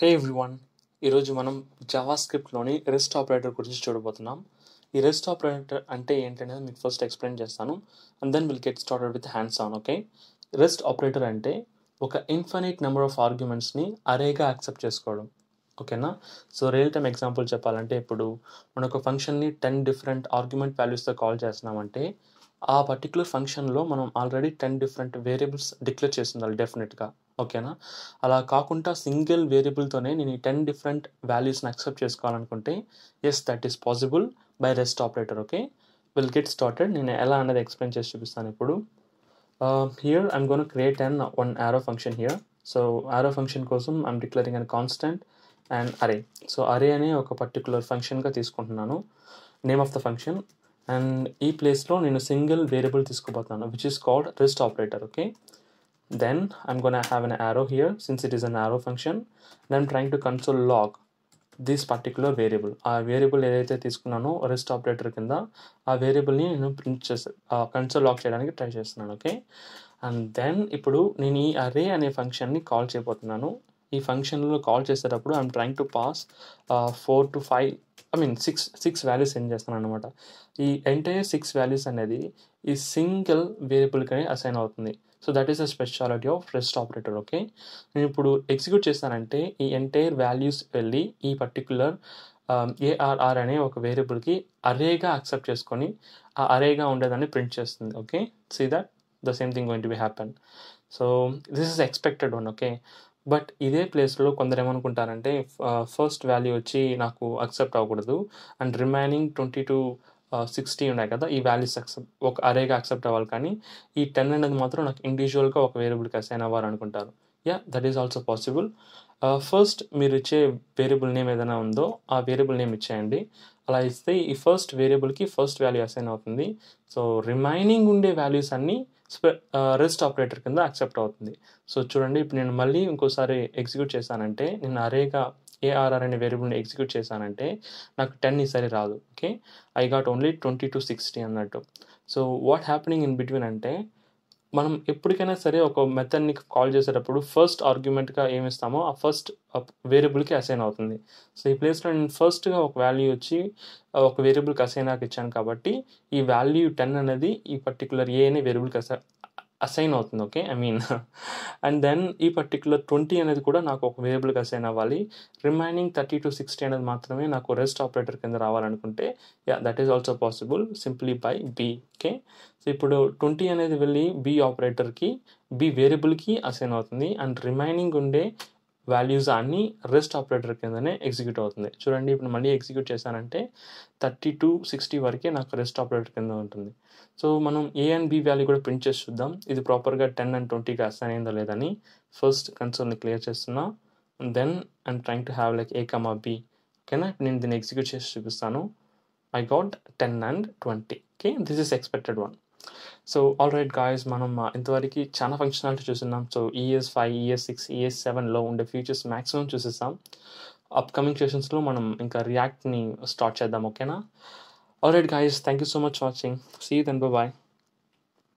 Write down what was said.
హే everyone ఈరోజు మనం Java స్క్రిప్ట్లోని rest operator గురించి చూడబోతున్నాం ఈ రెస్ట్ ఆపరేటర్ అంటే ఏంటనేది మీకు ఫస్ట్ ఎక్స్ప్లెయిన్ చేస్తాను and then will get started with hands on okay rest operator అంటే ఒక ఇన్ఫినైట్ నెంబర్ ఆఫ్ ఆర్గ్యుమెంట్స్ని అరేగా యాక్సెప్ట్ చేసుకోవడం ఓకేనా సో రియల్ టైం ఎగ్జాంపుల్ చెప్పాలంటే ఇప్పుడు మన ఒక ఫంక్షన్ని టెన్ డిఫరెంట్ ఆర్గ్యుమెంట్ వాల్యూస్తో కాల్ చేస్తున్నామంటే ఆ పర్టికులర్ ఫంక్షన్లో మనం already ten different variables declare చేస్తుండాలి డెఫినెట్గా ఓకేనా అలా కాకుండా సింగిల్ వేరియబుల్తోనే నేను ఈ టెన్ డిఫరెంట్ వాల్యూస్ని అక్సెప్ట్ చేసుకోవాలనుకుంటే yes that is possible by rest operator okay will get started నేను ఎలా అనేది ఎక్స్ప్లెయిన్ చేసి చూపిస్తాను ఇప్పుడు here I'm gonna create an one arrow function here so arrow function కోసం I'm declaring an constant and అరే సో అరే అనే ఒక పర్టికులర్ ఫంక్షన్గా తీసుకుంటున్నాను name of the function and ఈ ప్లేస్లో నేను సింగిల్ వేరియబుల్ తీసుకోబోతున్నాను which is called rest operator okay Then I'm going to have an arrow here since it is an arrow function. And I'm trying to console log this particular variable ఆ variable ఏదైతే తీసుకున్నానో rest operator కింద ఆ వేరియబుల్ని నేను print చేసే console log చేయడానికి try చేస్తున్నాను ఓకే అండ్ దెన్ ఇప్పుడు నేను ఈ అరే అనే ఫంక్షన్ని కాల్ చేయబోతున్నాను ఈ ఫంక్షన్లో కాల్ చేసేటప్పుడు I'm trying to pass four two five I mean six six values send చేస్తాను అనమాట ఈ ఎంటైర్ సిక్స్ వాల్యూస్ అనేది ఈ సింగిల్ వేరియబుల్కి అసైన్ అవుతుంది so that is a speciality of rest operator okay నేను ఇప్పుడు ఎగ్జిక్యూట్ చేస్తానంటే ఈ ఎంటైర్ వాల్యూస్ వెళ్ళి ఈ పర్టికులర్ ఏఆర్ఆర్ అనే ఒక వేరియబుల్కి అరేగా యాక్సెప్ట్ చేసుకొని ఆ అరేగా ఉండేదాన్ని ప్రింట్ చేస్తుంది okay see that the same thing going to be happen so this is expected one okay but ఇదే ప్లేస్లో కొందరు ఏమనుకుంటారంటే ఫస్ట్ వాల్యూ వచ్చి నాకు అక్సెప్ట్ అవ్వకూడదు and remaining twenty two sixty ఉన్నాయి కదా ఈ వాల్యూస్ అక్సెప్ట్ ఒక అరేగా అక్సెప్ట్ అవ్వాలి కానీ ఈ టెన్ అనేది మాత్రం నాకు ఇండివిజువల్గా ఒక వేరియబుల్కి అసైన్ అవ్వాలి అనుకుంటారు ya that is also possible first మీరు ఇచ్చే వేరియబుల్ నేమ్ ఏదైనా ఉందో ఆ వేరియబుల్ నేమ్ ఇచ్చేయండి అలా ఇస్తే ఈ ఫస్ట్ వేరియబుల్కి ఫస్ట్ వాల్యూ అసైన్ అవుతుంది సో రిమైనింగ్ ఉండే వాల్యూస్ అన్నీ రెస్ట్ ఆపరేటర్ కింద యాక్సెప్ట్ అవుతుంది సో చూడండి ఇప్పుడు నేను మళ్ళీ ఇంకోసారి ఎగ్జిక్యూట్ చేశానంటే నేను అరేగా ఏఆర్ఆర్ అనే వేరియబుల్ని ఎగ్జిక్యూట్ చేశానంటే నాకు టెన్ ఈసారి రాదు okay I got only twenty two sixty అన్నట్టు so what happening in between అంటే మనం ఎప్పటికైనా సరే ఒక మెథడ్ని కాల్ చేసేటప్పుడు ఫస్ట్ ఆర్గ్యుమెంట్గా ఏమి ఇస్తామో ఆ ఫస్ట్ వేరియబుల్కి అసైన్ అవుతుంది సో ఈ ప్లేస్లో నేను ఫస్ట్గా ఒక వాల్యూ వచ్చి ఒక వేరియబుల్కి అసైన్ ఇచ్చాను కాబట్టి ఈ వాల్యూ టెన్ అనేది ఈ పర్టికులర్ ఏ అనే వేరియబుల్కి అసైన్ అవుతుంది okay I mean and then ఈ పర్టికులర్ ట్వంటీ అనేది కూడా నాకు ఒక వేరియబుల్గా అసైన్ అవ్వాలి రిమైనింగ్ థర్టీ టు సిక్స్టీ అనేది మాత్రమే నాకు రెస్ట్ ఆపరేటర్ కింద రావాలనుకుంటే ya that is also possible simply by B okay so ఇప్పుడు ట్వంటీ అనేది వెళ్ళి బి ఆపరేటర్కి బి వేరియబుల్కి అసైన్ అవుతుంది అండ్ రిమైనింగ్ ఉండే వాల్యూస్ అన్నీ రెస్ట్ ఆపరేటర్ కిందనే ఎగ్జిక్యూట్ అవుతుంది చూడండి ఇప్పుడు మళ్ళీ ఎగ్జిక్యూట్ చేశానంటే థర్టీ టు సిక్స్టీ వరకే నాకు రెస్ట్ ఆపరేటర్ కింద ఉంటుంది సో మనం ఏ అండ్ బి వాల్యూ కూడా ప్రింట్ చేసి చూద్దాం ఇది ప్రాపర్గా టెన్ అండ్ ట్వంటీకి అసైన్ అయిందో లేదని ఫస్ట్ కన్సోల్ని క్లియర్ చేస్తున్నా then I'm trying to have like A comma B ఓకేనా నేను దీన్ని ఎగ్జిక్యూట్ చేసి చూపిస్తాను I got ten and twenty okay this is expected one so all right guys మనం ఇంతవరకు చాలా ఫంక్షనాలిటీ చూస్తున్నాం so ES five ES six ఈఎస్ సెవెన్లో ఉండే ఫీచర్స్ మ్యాక్సిమం చూసేస్తాం అప్కమింగ్ సెషన్స్లో మనం ఇంకా రియాక్ట్ని స్టార్ట్ చేద్దాం ఓకేనా all right guys thank you so much watching see then bye